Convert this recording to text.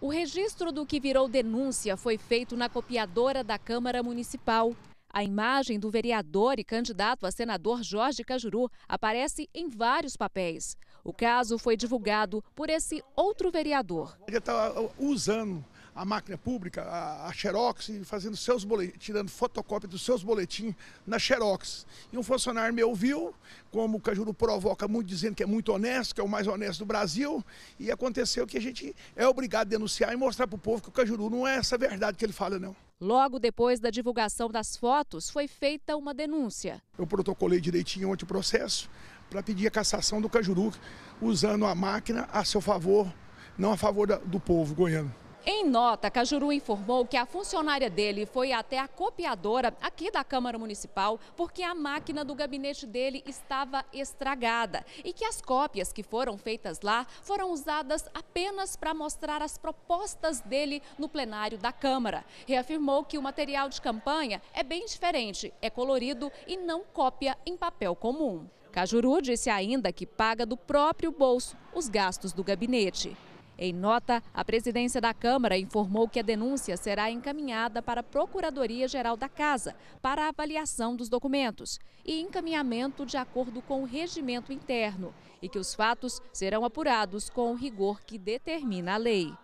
O registro do que virou denúncia foi feito na copiadora da Câmara Municipal. A imagem do vereador e candidato a senador Jorge Cajuru aparece em vários papéis. O caso foi divulgado por esse outro vereador. Ele estava usando a máquina pública, a, a Xerox, fazendo seus tirando fotocópia dos seus boletins na Xerox. E um funcionário me ouviu, como o Cajuru provoca muito, dizendo que é muito honesto, que é o mais honesto do Brasil, e aconteceu que a gente é obrigado a denunciar e mostrar para o povo que o Cajuru não é essa verdade que ele fala, não. Logo depois da divulgação das fotos, foi feita uma denúncia. Eu protocolei direitinho ante o processo para pedir a cassação do Cajuru, usando a máquina a seu favor, não a favor do povo goiano. Em nota, Cajuru informou que a funcionária dele foi até a copiadora aqui da Câmara Municipal porque a máquina do gabinete dele estava estragada e que as cópias que foram feitas lá foram usadas apenas para mostrar as propostas dele no plenário da Câmara. Reafirmou que o material de campanha é bem diferente, é colorido e não cópia em papel comum. Cajuru disse ainda que paga do próprio bolso os gastos do gabinete. Em nota, a presidência da Câmara informou que a denúncia será encaminhada para a Procuradoria-Geral da Casa para avaliação dos documentos e encaminhamento de acordo com o regimento interno e que os fatos serão apurados com o rigor que determina a lei.